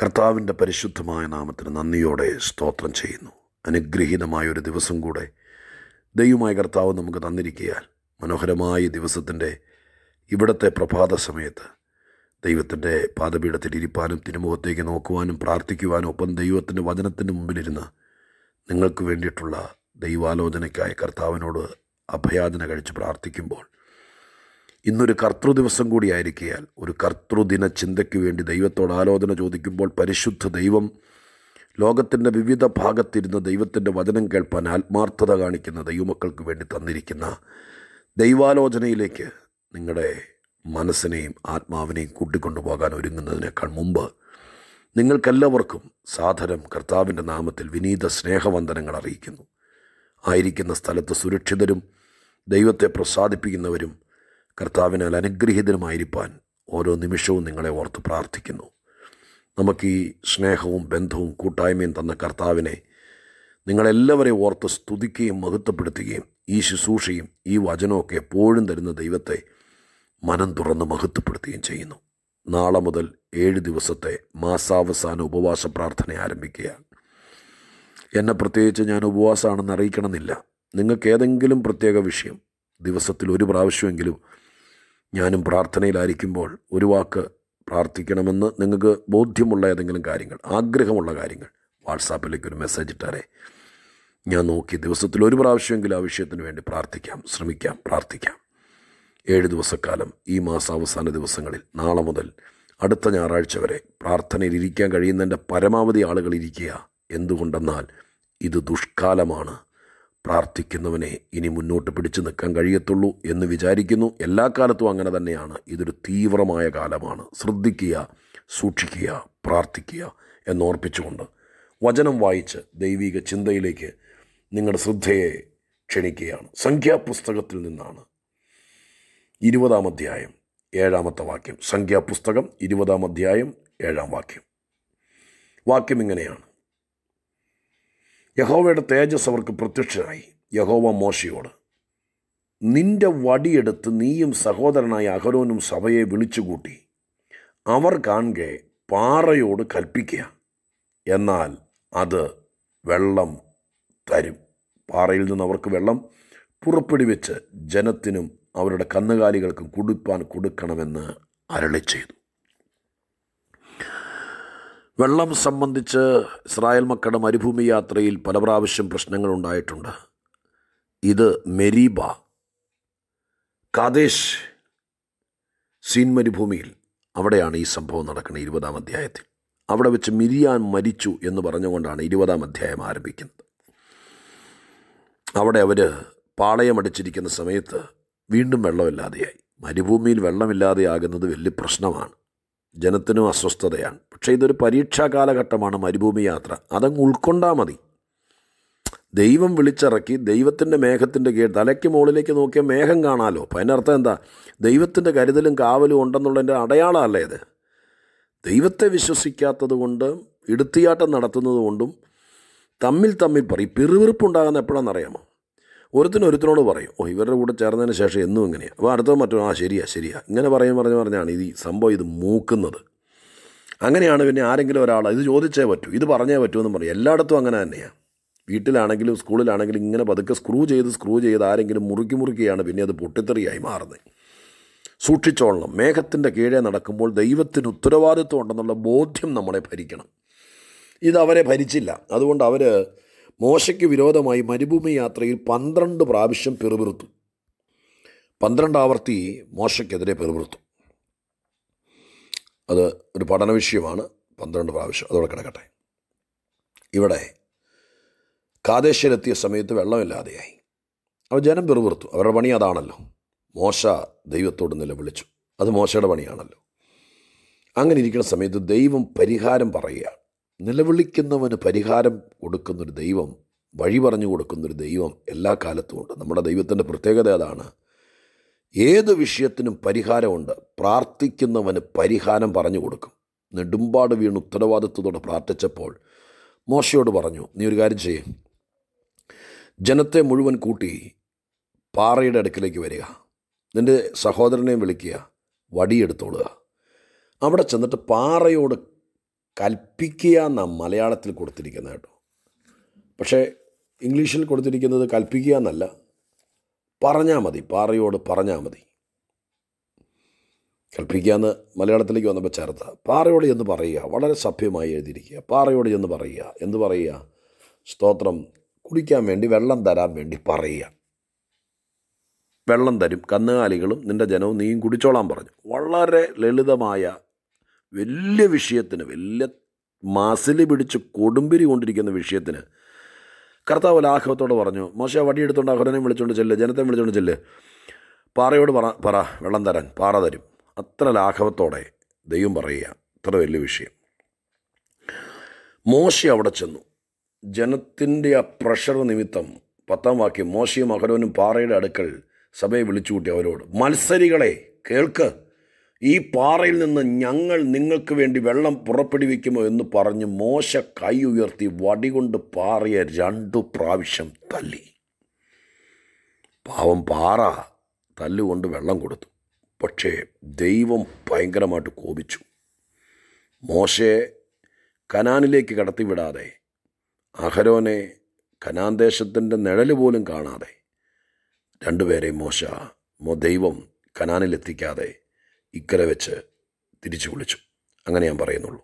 കർത്താവിൻ്റെ പരിശുദ്ധമായ നാമത്തിന് നന്ദിയോടെ സ്തോത്രം ചെയ്യുന്നു അനുഗ്രഹീതമായ ഒരു ദിവസം കൂടെ ദൈവമായ കർത്താവ് നമുക്ക് തന്നിരിക്കയാൽ മനോഹരമായ ദിവസത്തിൻ്റെ ഇവിടത്തെ പ്രഭാത സമയത്ത് ദൈവത്തിൻ്റെ പാതപീഠത്തിൽ ഇരിപ്പാനും തിരുമുഖത്തേക്ക് നോക്കുവാനും പ്രാർത്ഥിക്കുവാനും ഒപ്പം ദൈവത്തിൻ്റെ വചനത്തിൻ്റെ മുമ്പിലിരുന്ന് നിങ്ങൾക്ക് വേണ്ടിയിട്ടുള്ള ദൈവാലോചനയ്ക്കായി കർത്താവിനോട് അഭയാചന കഴിച്ച് പ്രാർത്ഥിക്കുമ്പോൾ ഇന്നൊരു കർത്തൃ ദിവസം കൂടിയായിരിക്കയാൽ ഒരു കർത്തൃദിന ചിന്തയ്ക്ക് വേണ്ടി ദൈവത്തോട് ആലോചന ചോദിക്കുമ്പോൾ പരിശുദ്ധ ദൈവം ലോകത്തിൻ്റെ വിവിധ ഭാഗത്തിരുന്ന് ദൈവത്തിൻ്റെ വചനം കേൾപ്പാൻ ആത്മാർത്ഥത കാണിക്കുന്ന ദൈവമക്കൾക്ക് വേണ്ടി തന്നിരിക്കുന്ന ദൈവാലോചനയിലേക്ക് നിങ്ങളുടെ മനസ്സിനെയും ആത്മാവിനെയും കൂട്ടിക്കൊണ്ടു പോകാൻ ഒരുങ്ങുന്നതിനേക്കാൾ മുമ്പ് നിങ്ങൾക്കെല്ലാവർക്കും സാധനം കർത്താവിൻ്റെ നാമത്തിൽ വിനീത സ്നേഹവന്ദനങ്ങൾ അറിയിക്കുന്നു ആയിരിക്കുന്ന സ്ഥലത്ത് സുരക്ഷിതരും ദൈവത്തെ പ്രസാദിപ്പിക്കുന്നവരും കർത്താവിനാൽ അനുഗ്രഹീതനുമായിരിക്കാൻ ഓരോ നിമിഷവും നിങ്ങളെ ഓർത്ത് പ്രാർത്ഥിക്കുന്നു നമുക്ക് ഈ സ്നേഹവും ബന്ധവും കൂട്ടായ്മയും തന്ന കർത്താവിനെ നിങ്ങളെല്ലാവരെയും ഓർത്ത് സ്തുതിക്കുകയും മഹത്വപ്പെടുത്തുകയും ഈ ശുശ്രൂഷയും ഈ വചനമൊക്കെ എപ്പോഴും തരുന്ന ദൈവത്തെ മനം തുറന്ന് മഹത്വപ്പെടുത്തുകയും ചെയ്യുന്നു നാളെ മുതൽ ഏഴ് ദിവസത്തെ മാസാവസാന ഉപവാസ പ്രാർത്ഥന ആരംഭിക്കുകയാണ് എന്നെ പ്രത്യേകിച്ച് ഞാൻ ഉപവാസമാണെന്ന് അറിയിക്കണമെന്നില്ല നിങ്ങൾക്ക് ഏതെങ്കിലും പ്രത്യേക വിഷയം ദിവസത്തിൽ ഒരു പ്രാവശ്യമെങ്കിലും ഞാനും പ്രാർത്ഥനയിലായിരിക്കുമ്പോൾ ഒരു വാക്ക് പ്രാർത്ഥിക്കണമെന്ന് നിങ്ങൾക്ക് ബോധ്യമുള്ള ഏതെങ്കിലും കാര്യങ്ങൾ ആഗ്രഹമുള്ള കാര്യങ്ങൾ വാട്സാപ്പിലേക്ക് ഒരു മെസ്സേജ് ഇട്ടാറേ ഞാൻ നോക്കി ദിവസത്തിൽ ഒരു പ്രാവശ്യമെങ്കിലും ആ വിഷയത്തിന് വേണ്ടി പ്രാർത്ഥിക്കാം ശ്രമിക്കാം പ്രാർത്ഥിക്കാം ഏഴ് ദിവസക്കാലം ഈ മാസം അവസാന ദിവസങ്ങളിൽ നാളെ മുതൽ അടുത്ത ഞായറാഴ്ച വരെ പ്രാർത്ഥനയിൽ ഇരിക്കാൻ കഴിയുന്നതിൻ്റെ പരമാവധി ആളുകൾ ഇരിക്കുക എന്തുകൊണ്ടെന്നാൽ ഇത് ദുഷ്കാലമാണ് പ്രാർത്ഥിക്കുന്നവനെ ഇനി മുന്നോട്ട് പിടിച്ചു നിൽക്കാൻ കഴിയത്തുള്ളൂ എന്ന് വിചാരിക്കുന്നു എല്ലാ കാലത്തും അങ്ങനെ തന്നെയാണ് ഇതൊരു തീവ്രമായ കാലമാണ് ശ്രദ്ധിക്കുക സൂക്ഷിക്കുക പ്രാർത്ഥിക്കുക എന്നോർപ്പിച്ചുകൊണ്ട് വചനം വായിച്ച് ദൈവിക ചിന്തയിലേക്ക് നിങ്ങളുടെ ശ്രദ്ധയെ ക്ഷണിക്കുകയാണ് സംഖ്യാപുസ്തകത്തിൽ നിന്നാണ് ഇരുപതാം അധ്യായം ഏഴാമത്തെ വാക്യം സംഖ്യാപുസ്തകം ഇരുപതാം അധ്യായം ഏഴാം വാക്യം വാക്യം ഇങ്ങനെയാണ് യഹോവയുടെ തേജസ് അവർക്ക് പ്രത്യക്ഷനായി യഹോവ മോശയോട് നിന്റെ വടിയെടുത്ത് നീയും സഹോദരനായ അഹരോനും സഭയെ വിളിച്ചുകൂട്ടി അവർ കാണെ പാറയോട് കൽപ്പിക്കുക എന്നാൽ അത് വെള്ളം തരും പാറയിൽ നിന്ന് അവർക്ക് വെള്ളം പുറപ്പെടുവിച്ച് ജനത്തിനും അവരുടെ കന്നുകാലികൾക്കും കുടുപ്പാൻ കൊടുക്കണമെന്ന് അരളി ചെയ്തു വെള്ളം സംബന്ധിച്ച് ഇസ്രായേൽ മക്കളുടെ മരുഭൂമി യാത്രയിൽ പല പ്രാവശ്യം പ്രശ്നങ്ങളുണ്ടായിട്ടുണ്ട് ഇത് മെരീബ കാദേശ് സീൻ മരുഭൂമിയിൽ അവിടെയാണ് ഈ സംഭവം നടക്കുന്നത് ഇരുപതാം അധ്യായത്തിൽ അവിടെ വെച്ച് മിരിയാൻ മരിച്ചു എന്ന് പറഞ്ഞുകൊണ്ടാണ് ഇരുപതാം അധ്യായം ആരംഭിക്കുന്നത് അവിടെ അവർ പാളയമടിച്ചിരിക്കുന്ന സമയത്ത് വീണ്ടും വെള്ളമില്ലാതെയായി മരുഭൂമിയിൽ വെള്ളമില്ലാതെയാകുന്നത് വലിയ പ്രശ്നമാണ് ജനത്തിനും അസ്വസ്ഥതയാണ് പക്ഷേ ഇതൊരു പരീക്ഷാ കാലഘട്ടമാണ് മരുഭൂമി യാത്ര അതങ്ങ് ഉൾക്കൊണ്ടാൽ മതി ദൈവം വിളിച്ചിറക്കി ദൈവത്തിൻ്റെ മേഘത്തിൻ്റെ കീഴ് തലയ്ക്ക് മുകളിലേക്ക് നോക്കിയ മേഘം കാണാലോ അപ്പം അതിനർത്ഥം എന്താ ദൈവത്തിൻ്റെ കരുതലും കാവലും ഉണ്ടെന്നുള്ളതിൻ്റെ അടയാളമല്ലേ ഇത് ദൈവത്തെ വിശ്വസിക്കാത്തത് കൊണ്ട് ഇടുത്തിയാട്ടം നടത്തുന്നത് കൊണ്ടും തമ്മിൽ തമ്മിൽ പറയും പിറുവിറുപ്പുണ്ടാകുന്ന എപ്പോഴാണെന്നറിയാമോ ഒരുത്തിനൊരുത്തിനോട് പറയും ഓ ഇവരുടെ കൂടെ ചേർന്നതിന് ശേഷം എന്നും ഇങ്ങനെയാണ് അപ്പോൾ അടുത്തോ മറ്റോ ആ ശരിയാ ശരിയാ ഇങ്ങനെ പറയും പറഞ്ഞ് പറഞ്ഞാണ് ഇത് സംഭവം ഇത് മൂക്കുന്നത് അങ്ങനെയാണ് പിന്നെ ആരെങ്കിലും ഒരാൾ ഇത് ചോദിച്ചേ പറ്റൂ ഇത് പറഞ്ഞേ പറ്റൂ എന്ന് പറയും എല്ലായിടത്തും അങ്ങനെ തന്നെയാണ് വീട്ടിലാണെങ്കിലും സ്കൂളിലാണെങ്കിലും ഇങ്ങനെ പതുക്കെ സ്ക്രൂ ചെയ്ത് സ്ക്രൂ ചെയ്ത് ആരെങ്കിലും മുറുക്കി മുറുക്കിയാണ് പിന്നെ അത് പൊട്ടിത്തെറിയായി മാറുന്നത് സൂക്ഷിച്ചോളണം മേഘത്തിൻ്റെ കീഴേ നടക്കുമ്പോൾ ദൈവത്തിന് ഉത്തരവാദിത്വം ഉണ്ടെന്നുള്ള ബോധ്യം നമ്മളെ ഭരിക്കണം ഇതവരെ ഭരിച്ചില്ല അതുകൊണ്ട് അവർ മോശയ്ക്ക് വിരോധമായി മരുഭൂമി യാത്രയിൽ പന്ത്രണ്ട് പ്രാവശ്യം പിറുപിറുത്തു പന്ത്രണ്ട് ആവർത്തി മോശയ്ക്കെതിരെ പിറുപിറുത്തു അത് ഒരു പഠന വിഷയമാണ് പന്ത്രണ്ട് പ്രാവശ്യം അതോടെ കിടക്കട്ടെ ഇവിടെ കാതേശ്വരെത്തിയ സമയത്ത് വെള്ളമില്ലാതെയായി അപ്പോൾ ജനം പിറുപിറുത്തു അവരുടെ പണി അതാണല്ലോ മോശ ദൈവത്തോട് നിലവിളിച്ചു അത് മോശയുടെ പണിയാണല്ലോ അങ്ങനെ ഇരിക്കുന്ന സമയത്ത് ദൈവം പരിഹാരം പറയുകയാണ് നിലവിളിക്കുന്നവന് പരിഹാരം കൊടുക്കുന്നൊരു ദൈവം വഴി പറഞ്ഞു കൊടുക്കുന്നൊരു ദൈവം എല്ലാ ഉണ്ട് നമ്മുടെ ദൈവത്തിൻ്റെ പ്രത്യേകത അതാണ് ഏത് വിഷയത്തിനും പരിഹാരമുണ്ട് പ്രാർത്ഥിക്കുന്നവന് പരിഹാരം പറഞ്ഞു കൊടുക്കും നെടുമ്പാട് വീണ് ഉത്തരവാദിത്വത്തോടെ പ്രാർത്ഥിച്ചപ്പോൾ മോശയോട് പറഞ്ഞു നീ ഒരു കാര്യം ചെയ്യേ ജനത്തെ മുഴുവൻ കൂട്ടി പാറയുടെ അടുക്കിലേക്ക് വരിക നിൻ്റെ സഹോദരനെയും വിളിക്കുക വടിയെടുത്തോളുക അവിടെ ചെന്നിട്ട് പാറയോട് കൽപ്പിക്കുക എന്നാണ് മലയാളത്തിൽ കൊടുത്തിരിക്കുന്നത് കേട്ടോ പക്ഷേ ഇംഗ്ലീഷിൽ കൊടുത്തിരിക്കുന്നത് കൽപ്പിക്കുക എന്നല്ല പറഞ്ഞാൽ മതി പാറയോട് പറഞ്ഞാൽ മതി കൽപ്പിക്കുക എന്ന് മലയാളത്തിലേക്ക് വന്നപ്പോൾ ചേർത്ത പാറയോട് എന്ന് പറയുക വളരെ സഭ്യമായി എഴുതിയിരിക്കുക പാറയോട് എന്ന് പറയുക എന്ത് പറയുക സ്തോത്രം കുടിക്കാൻ വേണ്ടി വെള്ളം തരാൻ വേണ്ടി പറയുക വെള്ളം തരും കന്നുകാലികളും നിൻ്റെ ജനവും നീയും കുടിച്ചോളാൻ പറഞ്ഞു വളരെ ലളിതമായ വലിയ വിഷയത്തിന് വലിയ മാസിൽ പിടിച്ച് കൊടുമ്പിരി കൊണ്ടിരിക്കുന്ന വിഷയത്തിന് കർത്താവ് ലാഘവത്തോട് പറഞ്ഞു മോശ വടിയെടുത്തോണ്ട് അഹുരനെ വിളിച്ചുകൊണ്ട് ചെല്ല് ജനത്തെ വിളിച്ചുകൊണ്ട് ചെല്ല് പാറയോട് പറ പറ വെള്ളം തരാൻ പാറ തരും അത്ര ലാഘവത്തോടെ ദൈവം പറയുക അത്ര വലിയ വിഷയം മോശ അവിടെ ചെന്നു ജനത്തിൻ്റെ ആ പ്രഷർ നിമിത്തം പത്താം വാക്യം മോശയും അഹരോനും പാറയുടെ അടുക്കൽ സഭയെ വിളിച്ചുകൂട്ടി അവരോട് മത്സരികളെ കേൾക്ക് ഈ പാറയിൽ നിന്ന് ഞങ്ങൾ നിങ്ങൾക്ക് വേണ്ടി വെള്ളം പുറപ്പെടുവിക്കുമോ എന്ന് പറഞ്ഞ് മോശ കൈ ഉയർത്തി വടികൊണ്ട് പാറയെ രണ്ടു പ്രാവശ്യം തല്ലി പാവം പാറ തല്ലുകൊണ്ട് വെള്ളം കൊടുത്തു പക്ഷേ ദൈവം ഭയങ്കരമായിട്ട് കോപിച്ചു മോശയെ കനാനിലേക്ക് കടത്തിവിടാതെ അഹരോനെ കനാൻ ദേശത്തിൻ്റെ നിഴൽ പോലും കാണാതെ രണ്ടുപേരെ മോശ മോ ദൈവം കനാനിലെത്തിക്കാതെ ഇക്കരെ വെച്ച് തിരിച്ചു വിളിച്ചു അങ്ങനെ ഞാൻ പറയുന്നുള്ളൂ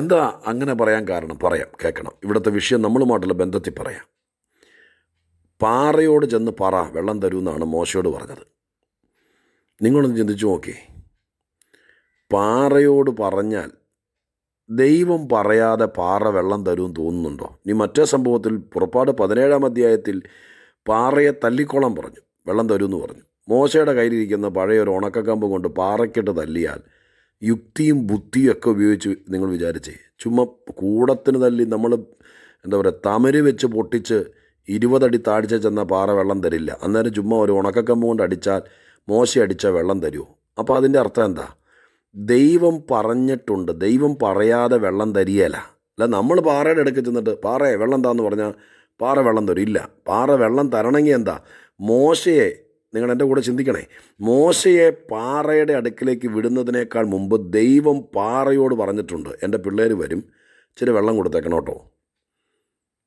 എന്താ അങ്ങനെ പറയാൻ കാരണം പറയാം കേൾക്കണം ഇവിടുത്തെ വിഷയം നമ്മളുമായിട്ടുള്ള ബന്ധത്തിൽ പറയാം പാറയോട് ചെന്ന് പറ വെള്ളം തരുമെന്നാണ് എന്നാണ് മോശയോട് പറഞ്ഞത് നിങ്ങളൊന്ന് ചിന്തിച്ചു നോക്കി പാറയോട് പറഞ്ഞാൽ ദൈവം പറയാതെ പാറ വെള്ളം തരുമെന്ന് തോന്നുന്നുണ്ടോ ഇനി മറ്റേ സംഭവത്തിൽ പുറപ്പാട് പതിനേഴാം അധ്യായത്തിൽ പാറയെ തല്ലിക്കോളം പറഞ്ഞു വെള്ളം തരുമെന്ന് പറഞ്ഞു മോശയുടെ കയ്യിലിരിക്കുന്ന പഴയ ഒരു ഉണക്കക്കമ്പ് കൊണ്ട് പാറക്കിട്ട് തല്ലിയാൽ യുക്തിയും ബുദ്ധിയും ഒക്കെ ഉപയോഗിച്ച് നിങ്ങൾ വിചാരിച്ചേ ചുമ്മാ കൂടത്തിന് തല്ലി നമ്മൾ എന്താ പറയുക തമര് വെച്ച് പൊട്ടിച്ച് ഇരുപതടി താഴ്ച ചെന്ന പാറ വെള്ളം തരില്ല അന്നേരം ചുമ്മാ ഒരു ഉണക്കക്കമ്പ് കൊണ്ട് അടിച്ചാൽ മോശ അടിച്ച വെള്ളം തരുമോ അപ്പോൾ അതിൻ്റെ അർത്ഥം എന്താ ദൈവം പറഞ്ഞിട്ടുണ്ട് ദൈവം പറയാതെ വെള്ളം തരികയില്ല അല്ല നമ്മൾ പാറയുടെ അടുക്ക് ചെന്നിട്ട് പാറയെ വെള്ളം താന്ന് പറഞ്ഞാൽ പാറ വെള്ളം തരും ഇല്ല പാറ വെള്ളം തരണമെങ്കിൽ എന്താ മോശയെ നിങ്ങൾ എൻ്റെ കൂടെ ചിന്തിക്കണേ മോശയെ പാറയുടെ അടുക്കിലേക്ക് വിടുന്നതിനേക്കാൾ മുമ്പ് ദൈവം പാറയോട് പറഞ്ഞിട്ടുണ്ട് എൻ്റെ പിള്ളേർ വരും ഇച്ചിരി വെള്ളം കൊടുത്തേക്കണം കേട്ടോ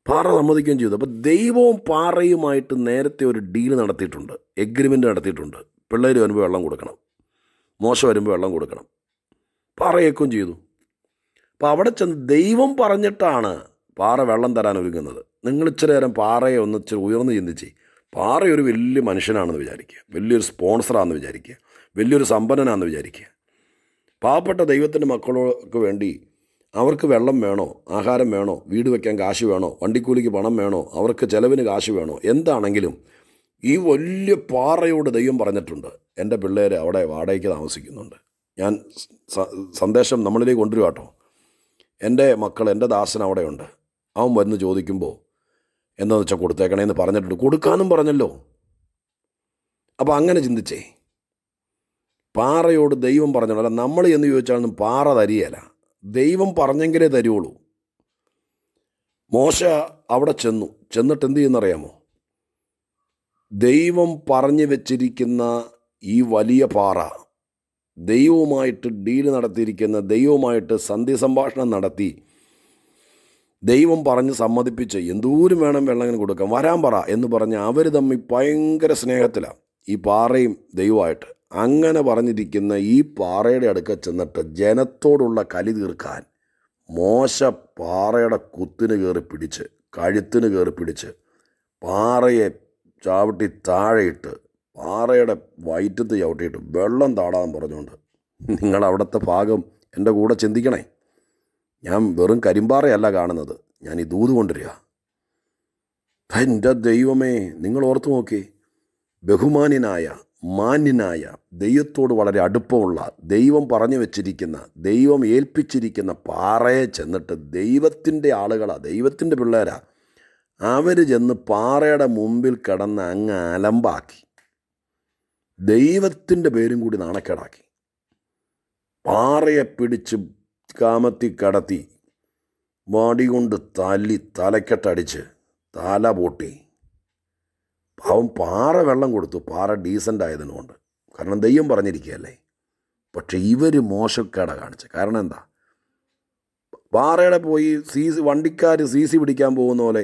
പാറ സമ്മതിക്കുകയും ചെയ്തു അപ്പോൾ ദൈവവും പാറയുമായിട്ട് നേരത്തെ ഒരു ഡീല് നടത്തിയിട്ടുണ്ട് എഗ്രിമെൻ്റ് നടത്തിയിട്ടുണ്ട് പിള്ളേർ വരുമ്പോൾ വെള്ളം കൊടുക്കണം മോശം വരുമ്പോൾ വെള്ളം കൊടുക്കണം പാറയേക്കും ചെയ്തു അപ്പോൾ അവിടെ ചെന്ന് ദൈവം പറഞ്ഞിട്ടാണ് പാറ വെള്ളം തരാൻ ഒരുങ്ങുന്നത് നിങ്ങൾ ഇച്ചിരി നേരം പാറയെ ഒന്ന് ഇച്ചിരി ഉയർന്നു ചിന്തിച്ചേ പാറയൊരു വലിയ മനുഷ്യനാണെന്ന് വിചാരിക്കുക വലിയൊരു സ്പോൺസറാണെന്ന് വിചാരിക്കുക വലിയൊരു സമ്പന്നനാണെന്ന് വിചാരിക്കുക പാവപ്പെട്ട ദൈവത്തിൻ്റെ മക്കൾക്ക് വേണ്ടി അവർക്ക് വെള്ളം വേണോ ആഹാരം വേണോ വീട് വയ്ക്കാൻ കാശ് വേണോ വണ്ടിക്കൂലിക്ക് പണം വേണോ അവർക്ക് ചിലവിന് കാശ് വേണോ എന്താണെങ്കിലും ഈ വലിയ പാറയോട് ദൈവം പറഞ്ഞിട്ടുണ്ട് എൻ്റെ പിള്ളേർ അവിടെ വാടകയ്ക്ക് താമസിക്കുന്നുണ്ട് ഞാൻ സന്ദേശം നമ്മളിലേക്ക് കൊണ്ടുവരുവാട്ടോ എൻ്റെ മക്കൾ എൻ്റെ ദാസൻ അവിടെയുണ്ട് അവൻ വന്ന് ചോദിക്കുമ്പോൾ എന്താണെന്ന് വെച്ചാൽ കൊടുത്തേക്കണേന്ന് പറഞ്ഞിട്ടുണ്ട് കൊടുക്കാനും പറഞ്ഞല്ലോ അപ്പോൾ അങ്ങനെ ചിന്തിച്ചേ പാറയോട് ദൈവം പറഞ്ഞോളൂ അല്ല നമ്മൾ എന്ന് ചോദിച്ചാലൊന്നും പാറ തരികയല്ല ദൈവം പറഞ്ഞെങ്കിലേ തരുള്ളൂ മോശ അവിടെ ചെന്നു ചെന്നിട്ട് എന്ത് ചെയ്യുന്നറിയാമോ ദൈവം പറഞ്ഞു വെച്ചിരിക്കുന്ന ഈ വലിയ പാറ ദൈവവുമായിട്ട് ഡീല് നടത്തിയിരിക്കുന്ന ദൈവവുമായിട്ട് സന്ധ്യ സംഭാഷണം നടത്തി ദൈവം പറഞ്ഞ് സമ്മതിപ്പിച്ച് എന്തോരം വേണം വെള്ളങ്ങനെ കൊടുക്കാം വരാൻ പറ എന്ന് പറഞ്ഞ് അവർ തമ്മിൽ ഭയങ്കര സ്നേഹത്തിലാണ് ഈ പാറയും ദൈവമായിട്ട് അങ്ങനെ പറഞ്ഞിരിക്കുന്ന ഈ പാറയുടെ അടുക്ക ചെന്നിട്ട് ജനത്തോടുള്ള കലി തീർക്കാൻ മോശ പാറയുടെ കുത്തിന് കയറി പിടിച്ച് കഴുത്തിന് കയറി പിടിച്ച് പാറയെ ചാവട്ടി താഴെയിട്ട് പാറയുടെ വയറ്റത്ത് ചവിട്ടിയിട്ട് വെള്ളം താടാൻ പറഞ്ഞുകൊണ്ട് നിങ്ങൾ അവിടുത്തെ ഭാഗം എൻ്റെ കൂടെ ചിന്തിക്കണേ ഞാൻ വെറും കരിമ്പാറയല്ല കാണുന്നത് ഞാൻ ഈ ദൂത് കൊണ്ടുവരിക എൻ്റെ ദൈവമേ നിങ്ങൾ ഓർത്തു നോക്കി ബഹുമാനിനായ മാന്യനായ ദൈവത്തോട് വളരെ അടുപ്പമുള്ള ദൈവം പറഞ്ഞു വെച്ചിരിക്കുന്ന ദൈവം ഏൽപ്പിച്ചിരിക്കുന്ന പാറയെ ചെന്നിട്ട് ദൈവത്തിൻ്റെ ആളുകളാ ദൈവത്തിൻ്റെ പിള്ളേരാ അവർ ചെന്ന് പാറയുടെ മുമ്പിൽ കിടന്ന് അങ്ങ് അലമ്പാക്കി ദൈവത്തിൻ്റെ പേരും കൂടി നാണക്കേടാക്കി പാറയെ പിടിച്ച് കാമത്തി കടത്തി മാടി കൊണ്ട് തല്ലി തലക്കെട്ടടിച്ച് താല പൊട്ടി അവൻ പാറ വെള്ളം കൊടുത്തു പാറ ഡീസൻ്റ് ആയതിനുകൊണ്ട് കാരണം ദെയ്യം പറഞ്ഞിരിക്കുകയല്ലേ പക്ഷേ ഇവർ മോശക്കേട കാണിച്ചു കാരണം എന്താ പാറയുടെ പോയി സി സി വണ്ടിക്കാർ സി സി പിടിക്കാൻ പോകുന്ന പോലെ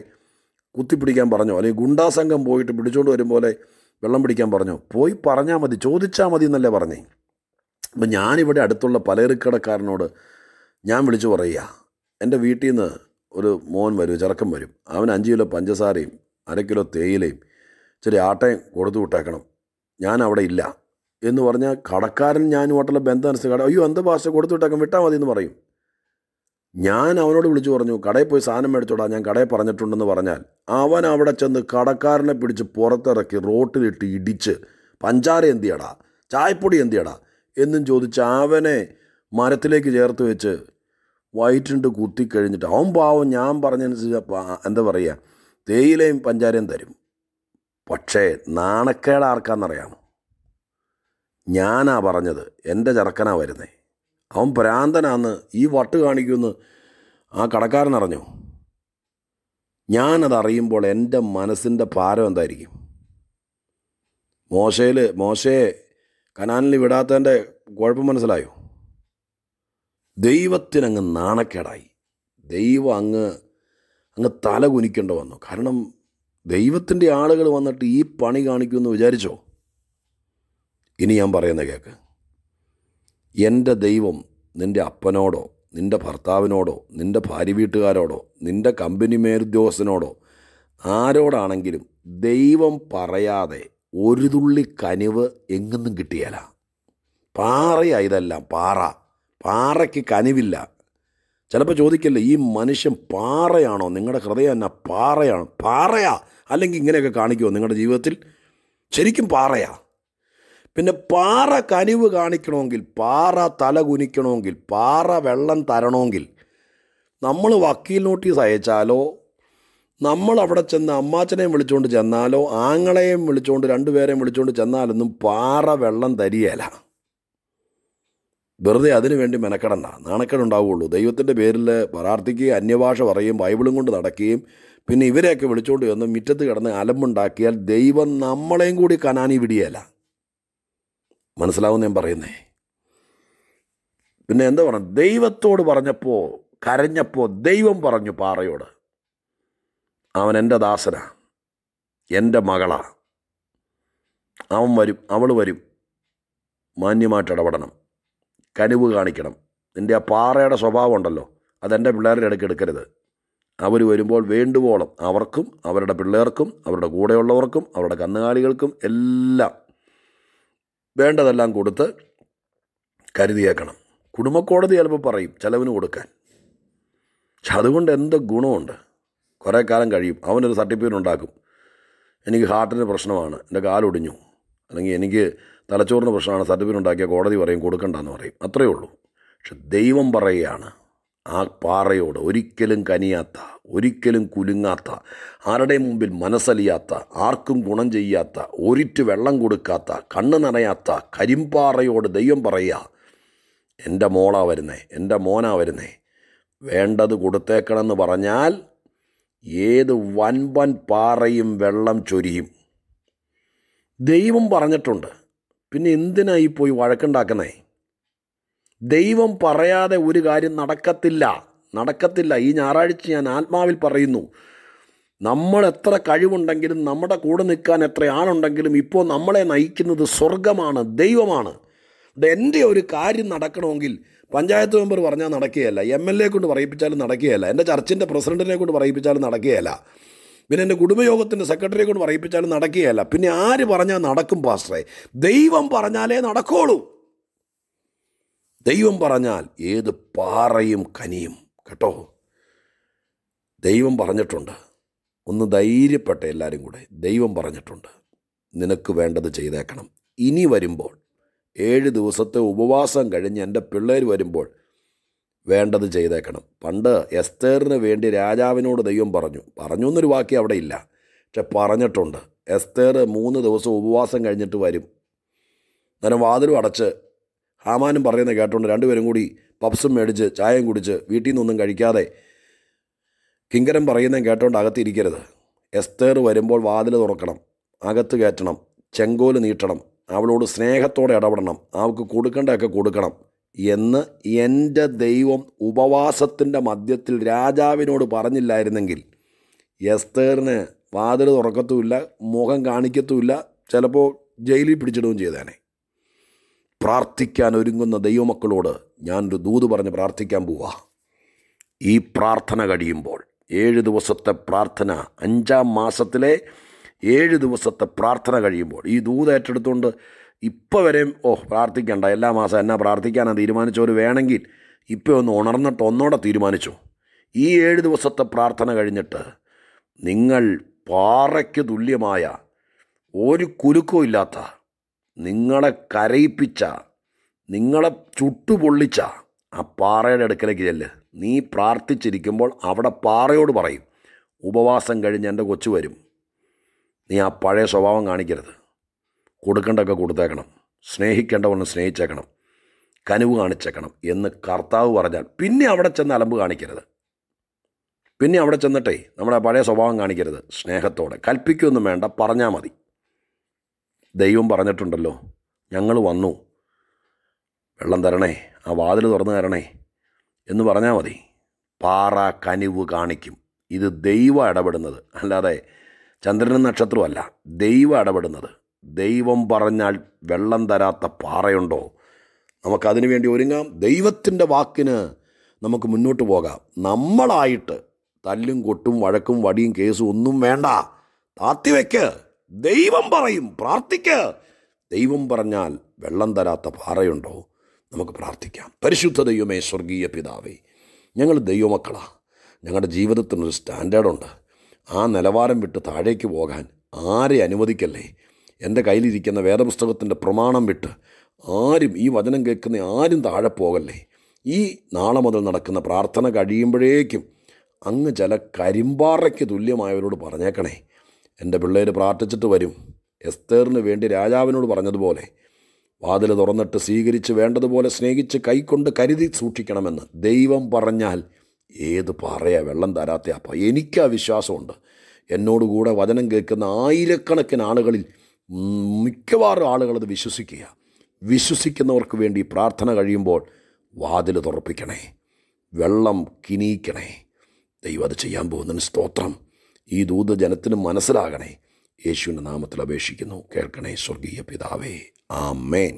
കുത്തിപ്പിടിക്കാൻ പറഞ്ഞോ അല്ലെങ്കിൽ ഗുണ്ടാസംഘം പോയിട്ട് പിടിച്ചുകൊണ്ട് വരും പോലെ വെള്ളം പിടിക്കാൻ പറഞ്ഞോ പോയി പറഞ്ഞാൽ മതി ചോദിച്ചാൽ മതി എന്നല്ലേ പറഞ്ഞേ അപ്പം ഞാനിവിടെ അടുത്തുള്ള പലചരക്കടക്കാരനോട് ഞാൻ വിളിച്ചു പറയുക എൻ്റെ വീട്ടിൽ നിന്ന് ഒരു മോൻ വരും ചെറുക്കം വരും അവൻ അഞ്ച് കിലോ പഞ്ചസാരയും അര കിലോ തേയിലയും ചെറിയ ആട്ടയും കൊടുത്തു വിട്ടേക്കണം ഞാൻ അവിടെ ഇല്ല എന്ന് പറഞ്ഞാൽ കടക്കാരൻ ഞാനുമായിട്ടുള്ള ബന്ധം അനുസരിച്ച് കട അയ്യോ എന്താ ഭാഷ കൊടുത്തു വിട്ടേക്കും വിട്ടാൽ മതി എന്ന് പറയും ഞാൻ അവനോട് വിളിച്ചു പറഞ്ഞു കടയിൽ പോയി സാധനം മേടിച്ചോടാ ഞാൻ കടയിൽ പറഞ്ഞിട്ടുണ്ടെന്ന് പറഞ്ഞാൽ അവൻ അവിടെ ചെന്ന് കടക്കാരനെ പിടിച്ച് പുറത്തിറക്കി റോട്ടിലിട്ട് ഇടിച്ച് പഞ്ചാര എന്തിയടാ ചായപ്പൊടി എന്തിയടാ എന്നും ചോദിച്ച് അവനെ മരത്തിലേക്ക് ചേർത്ത് വെച്ച് വയറ്റിണ്ട് കുത്തിക്കഴിഞ്ഞിട്ട് അവൻ പാവം ഞാൻ പറഞ്ഞനുസരിച്ച് എന്താ പറയുക തേയിലയും പഞ്ചാരയും തരും പക്ഷേ നാണക്കേട് ആർക്കാന്നറിയാമോ ഞാനാ പറഞ്ഞത് എൻ്റെ ചെറുക്കനാ വരുന്നേ അവൻ ഭ്രാന്തനാന്ന് ഈ വട്ട് കാണിക്കുമെന്ന് ആ കടക്കാരൻ അറിഞ്ഞു ഞാനതറിയുമ്പോൾ അറിയുമ്പോൾ എൻ്റെ മനസ്സിൻ്റെ ഭാരം എന്തായിരിക്കും മോശയിൽ മോശയെ കനാലിൽ വിടാത്തതിൻ്റെ കുഴപ്പം മനസ്സിലായോ ദൈവത്തിനങ്ങ് നാണക്കേടായി ദൈവം അങ്ങ് അങ്ങ് തല കുനിക്കേണ്ട വന്നു കാരണം ദൈവത്തിൻ്റെ ആളുകൾ വന്നിട്ട് ഈ പണി കാണിക്കുമെന്ന് വിചാരിച്ചോ ഇനി ഞാൻ പറയുന്ന കേക്ക് എൻ്റെ ദൈവം നിൻ്റെ അപ്പനോടോ നിൻ്റെ ഭർത്താവിനോടോ നിൻ്റെ ഭാര്യ വീട്ടുകാരോടോ നിൻ്റെ കമ്പനി മേലുദ്യോഗസ്ഥനോടോ ആരോടാണെങ്കിലും ദൈവം പറയാതെ ഒരു തുള്ളി കനിവ് എങ്ങും കിട്ടിയാലാ പാറയാ ഇതെല്ലാം പാറ പാറയ്ക്ക് കനിവില്ല ചിലപ്പോൾ ചോദിക്കല്ലേ ഈ മനുഷ്യൻ പാറയാണോ നിങ്ങളുടെ ഹൃദയം എന്നാ പാറയാണ് പാറയാ അല്ലെങ്കിൽ ഇങ്ങനെയൊക്കെ കാണിക്കുമോ നിങ്ങളുടെ ജീവിതത്തിൽ ശരിക്കും പാറയാ പിന്നെ പാറ കനിവ് കാണിക്കണമെങ്കിൽ പാറ തല കുനിക്കണമെങ്കിൽ പാറ വെള്ളം തരണമെങ്കിൽ നമ്മൾ വക്കീൽ നോട്ടീസ് അയച്ചാലോ നമ്മൾ അവിടെ ചെന്ന് അമ്മാച്ചനെയും വിളിച്ചുകൊണ്ട് ചെന്നാലോ ആങ്ങളെയും വിളിച്ചുകൊണ്ട് രണ്ടുപേരെയും വിളിച്ചുകൊണ്ട് ചെന്നാലൊന്നും പാറ വെള്ളം തരികയില്ല വെറുതെ അതിനു അതിനുവേണ്ടി മെനക്കെടണ്ട നാണക്കേടുണ്ടാവുകയുള്ളൂ ദൈവത്തിൻ്റെ പേരിൽ പ്രാർത്ഥിക്കുകയും അന്യഭാഷ പറയുകയും ബൈബിളും കൊണ്ട് നടക്കുകയും പിന്നെ ഇവരെയൊക്കെ വിളിച്ചുകൊണ്ട് വന്ന് മുറ്റത്ത് കിടന്ന് അലമ്പുണ്ടാക്കിയാൽ ദൈവം നമ്മളെയും കൂടി കനാനി വിടിയല്ല മനസ്സിലാവുന്ന ഞാൻ പറയുന്നേ പിന്നെ എന്താ പറയുക ദൈവത്തോട് പറഞ്ഞപ്പോൾ കരഞ്ഞപ്പോൾ ദൈവം പറഞ്ഞു പാറയോട് അവൻ എൻ്റെ ദാസനാ എൻ്റെ മകളാ അവൻ വരും അവൾ വരും മാന്യമായിട്ട് ഇടപെടണം കനിവ് കാണിക്കണം നിൻ്റെ ആ പാറയുടെ സ്വഭാവം ഉണ്ടല്ലോ അതെൻ്റെ പിള്ളേരുടെ ഇടയ്ക്ക് എടുക്കരുത് അവർ വരുമ്പോൾ വേണ്ടുവോളം അവർക്കും അവരുടെ പിള്ളേർക്കും അവരുടെ കൂടെയുള്ളവർക്കും അവരുടെ കന്നുകാലികൾക്കും എല്ലാം വേണ്ടതെല്ലാം കൊടുത്ത് കരുതിയേക്കണം കുടുംബക്കോടതി ചിലപ്പോൾ പറയും ചിലവിന് കൊടുക്കാൻ പക്ഷെ അതുകൊണ്ട് എന്ത് ഗുണമുണ്ട് കുറേ കാലം കഴിയും അവനൊരു സർട്ടിഫിക്കറ്റ് ഉണ്ടാക്കും എനിക്ക് ഹാർട്ടിന് പ്രശ്നമാണ് എൻ്റെ കാലൊടിഞ്ഞു അല്ലെങ്കിൽ എനിക്ക് തലച്ചോറിന് പ്രശ്നമാണ് സർട്ടിഫിക്കറ്റ് ഉണ്ടാക്കിയ കോടതി പറയും കൊടുക്കണ്ടെന്ന് പറയും അത്രയേ ഉള്ളൂ പക്ഷെ ദൈവം പറയുകയാണ് ആ പാറയോട് ഒരിക്കലും കനിയാത്ത ഒരിക്കലും കുലുങ്ങാത്ത ആരുടെ മുമ്പിൽ മനസ്സലിയാത്ത ആർക്കും ഗുണം ചെയ്യാത്ത ഒരിറ്റ് വെള്ളം കൊടുക്കാത്ത കണ്ണ് നനയാത്ത കരിമ്പാറയോട് ദൈവം പറയുക എൻ്റെ മോളാ വരുന്നേ എൻ്റെ മോനാ വരുന്നേ വേണ്ടത് കൊടുത്തേക്കണമെന്ന് പറഞ്ഞാൽ ഏത് വൻപൻ പാറയും വെള്ളം ചൊരിയും ദൈവം പറഞ്ഞിട്ടുണ്ട് പിന്നെ എന്തിനായി പോയി വഴക്കുണ്ടാക്കുന്നേ ദൈവം പറയാതെ ഒരു കാര്യം നടക്കത്തില്ല നടക്കത്തില്ല ഈ ഞായറാഴ്ച ഞാൻ ആത്മാവിൽ പറയുന്നു നമ്മൾ എത്ര കഴിവുണ്ടെങ്കിലും നമ്മുടെ കൂടെ നിൽക്കാൻ എത്ര ആളുണ്ടെങ്കിലും ഇപ്പോൾ നമ്മളെ നയിക്കുന്നത് സ്വർഗമാണ് ദൈവമാണ് എൻ്റെ ഒരു കാര്യം നടക്കണമെങ്കിൽ പഞ്ചായത്ത് മെമ്പർ പറഞ്ഞാൽ നടക്കുകയല്ല എം എൽ എ കൊണ്ട് പറയിപ്പിച്ചാലും നടക്കുകയല്ല എൻ്റെ ചർച്ചിൻ്റെ പ്രസിഡൻറ്റിനെ കൊണ്ട് പറയിപ്പിച്ചാലും നടക്കുകയല്ല പിന്നെ എൻ്റെ കുടുംബയോഗത്തിൻ്റെ സെക്രട്ടറിയെ കൊണ്ട് പറയിപ്പിച്ചാലും നടക്കുകയല്ല പിന്നെ ആര് പറഞ്ഞാൽ നടക്കും പാസ്റ്ററെ ദൈവം പറഞ്ഞാലേ നടക്കുള്ളൂ ദൈവം പറഞ്ഞാൽ ഏത് പാറയും കനിയും കേട്ടോ ദൈവം പറഞ്ഞിട്ടുണ്ട് ഒന്ന് ധൈര്യപ്പെട്ട എല്ലാവരും കൂടെ ദൈവം പറഞ്ഞിട്ടുണ്ട് നിനക്ക് വേണ്ടത് ചെയ്തേക്കണം ഇനി വരുമ്പോൾ ഏഴ് ദിവസത്തെ ഉപവാസം കഴിഞ്ഞ് എൻ്റെ പിള്ളേർ വരുമ്പോൾ വേണ്ടത് ചെയ്തേക്കണം പണ്ട് എസ്തേറിന് വേണ്ടി രാജാവിനോട് ദൈവം പറഞ്ഞു പറഞ്ഞു എന്നൊരു വാക്യം അവിടെ ഇല്ല പക്ഷെ പറഞ്ഞിട്ടുണ്ട് എസ്തേർ മൂന്ന് ദിവസം ഉപവാസം കഴിഞ്ഞിട്ട് വരും അന്നേരം വാതിലും അടച്ച് ഹാമാനും പറയുന്നത് കേട്ടുകൊണ്ട് രണ്ടുപേരും കൂടി പപ്സും മേടിച്ച് ചായയും കുടിച്ച് വീട്ടിൽ നിന്നൊന്നും കഴിക്കാതെ കിങ്കരം പറയുന്നത് കേട്ടോണ്ട് അകത്തിരിക്കരുത് എസ്തേർ വരുമ്പോൾ വാതിൽ തുറക്കണം അകത്ത് കയറ്റണം ചെങ്കോല് നീട്ടണം അവളോട് സ്നേഹത്തോടെ ഇടപെടണം അവൾക്ക് കൊടുക്കേണ്ടതൊക്കെ കൊടുക്കണം എന്ന് എൻ്റെ ദൈവം ഉപവാസത്തിൻ്റെ മധ്യത്തിൽ രാജാവിനോട് പറഞ്ഞില്ലായിരുന്നെങ്കിൽ എസ്തേറിന് വാതിൽ തുറക്കത്തുമില്ല മുഖം കാണിക്കത്തുമില്ല ചിലപ്പോൾ ജയിലിൽ പിടിച്ചിടുകയും ചെയ്തേനെ പ്രാർത്ഥിക്കാൻ ഒരുങ്ങുന്ന ദൈവമക്കളോട് ഞാനൊരു ദൂത് പറഞ്ഞ് പ്രാർത്ഥിക്കാൻ പോവാ ഈ പ്രാർത്ഥന കഴിയുമ്പോൾ ഏഴ് ദിവസത്തെ പ്രാർത്ഥന അഞ്ചാം മാസത്തിലെ ഏഴ് ദിവസത്തെ പ്രാർത്ഥന കഴിയുമ്പോൾ ഈ ദൂത് ഏറ്റെടുത്തുകൊണ്ട് ഇപ്പോൾ വരെയും ഓ പ്രാർത്ഥിക്കണ്ട എല്ലാ മാസം എന്നാ പ്രാർത്ഥിക്കാനാണ് തീരുമാനിച്ചവർ വേണമെങ്കിൽ ഇപ്പോൾ ഒന്ന് ഉണർന്നിട്ട് ഒന്നോടെ തീരുമാനിച്ചു ഈ ഏഴ് ദിവസത്തെ പ്രാർത്ഥന കഴിഞ്ഞിട്ട് നിങ്ങൾ പാറയ്ക്ക് തുല്യമായ ഒരു കുലുക്കവും ഇല്ലാത്ത നിങ്ങളെ കരയിപ്പിച്ച നിങ്ങളെ ചുട്ടുപൊള്ളിച്ച ആ പാറയുടെ അടുക്കലേക്ക് ചെല്ല് നീ പ്രാർത്ഥിച്ചിരിക്കുമ്പോൾ അവിടെ പാറയോട് പറയും ഉപവാസം കഴിഞ്ഞ് എൻ്റെ കൊച്ചു വരും നീ ആ പഴയ സ്വഭാവം കാണിക്കരുത് കൊടുക്കേണ്ടതൊക്കെ കൊടുത്തേക്കണം സ്നേഹിക്കേണ്ടവണ്ണം സ്നേഹിച്ചേക്കണം കനിവ് കാണിച്ചേക്കണം എന്ന് കർത്താവ് പറഞ്ഞാൽ പിന്നെ അവിടെ ചെന്ന് അലമ്പ് കാണിക്കരുത് പിന്നെ അവിടെ ചെന്നിട്ടേ നമ്മുടെ പഴയ സ്വഭാവം കാണിക്കരുത് സ്നേഹത്തോടെ കൽപ്പിക്കൊന്നും വേണ്ട പറഞ്ഞാൽ മതി ദൈവം പറഞ്ഞിട്ടുണ്ടല്ലോ ഞങ്ങൾ വന്നു വെള്ളം തരണേ ആ വാതിൽ തുറന്നു തരണേ എന്ന് പറഞ്ഞാൽ മതി പാറ കനിവ് കാണിക്കും ഇത് ദൈവം ഇടപെടുന്നത് അല്ലാതെ ചന്ദ്രനും നക്ഷത്രമല്ല ദൈവം ഇടപെടുന്നത് ദൈവം പറഞ്ഞാൽ വെള്ളം തരാത്ത പാറയുണ്ടോ നമുക്കതിനു വേണ്ടി ഒരുങ്ങാം ദൈവത്തിൻ്റെ വാക്കിന് നമുക്ക് മുന്നോട്ട് പോകാം നമ്മളായിട്ട് തല്ലും കൊട്ടും വഴക്കും വടിയും കേസും ഒന്നും വേണ്ട താത്തിവെക്ക് ദൈവം പറയും പ്രാർത്ഥിക്ക് ദൈവം പറഞ്ഞാൽ വെള്ളം തരാത്ത പാറയുണ്ടോ നമുക്ക് പ്രാർത്ഥിക്കാം പരിശുദ്ധ ദൈവമേ സ്വർഗീയ പിതാവേ ഞങ്ങൾ ദൈവമക്കളാണ് ഞങ്ങളുടെ ജീവിതത്തിനൊരു സ്റ്റാൻഡേർഡുണ്ട് ആ നിലവാരം വിട്ട് താഴേക്ക് പോകാൻ ആരെ അനുവദിക്കല്ലേ എൻ്റെ കയ്യിലിരിക്കുന്ന വേദപുസ്തകത്തിൻ്റെ പ്രമാണം വിട്ട് ആരും ഈ വചനം കേൾക്കുന്ന ആരും താഴെ പോകല്ലേ ഈ നാളെ മുതൽ നടക്കുന്ന പ്രാർത്ഥന കഴിയുമ്പോഴേക്കും അങ്ങ് ചില കരിമ്പാറയ്ക്ക് തുല്യമായവരോട് പറഞ്ഞേക്കണേ എൻ്റെ പിള്ളേർ പ്രാർത്ഥിച്ചിട്ട് വരും എസ്തേറിന് വേണ്ടി രാജാവിനോട് പറഞ്ഞതുപോലെ വാതിൽ തുറന്നിട്ട് സ്വീകരിച്ച് വേണ്ടതുപോലെ സ്നേഹിച്ച് കൈക്കൊണ്ട് കരുതി സൂക്ഷിക്കണമെന്ന് ദൈവം പറഞ്ഞാൽ ഏത് പാറയാ വെള്ളം തരാത്ത അപ്പം എനിക്ക് ആ വിശ്വാസമുണ്ട് എന്നോടുകൂടെ വചനം കേൾക്കുന്ന ആയിരക്കണക്കിന് ആളുകളിൽ മിക്കവാറും ആളുകളത് വിശ്വസിക്കുക വിശ്വസിക്കുന്നവർക്ക് വേണ്ടി പ്രാർത്ഥന കഴിയുമ്പോൾ വാതിൽ തുറപ്പിക്കണേ വെള്ളം കിനിയിക്കണേ ദൈവം അത് ചെയ്യാൻ പോകുന്നതിന് സ്തോത്രം ഈ ദൂത ജനത്തിന് മനസ്സിലാകണേ യേശുവിൻ്റെ നാമത്തിൽ അപേക്ഷിക്കുന്നു കേൾക്കണേ സ്വർഗീയ പിതാവേ ആ മേൻ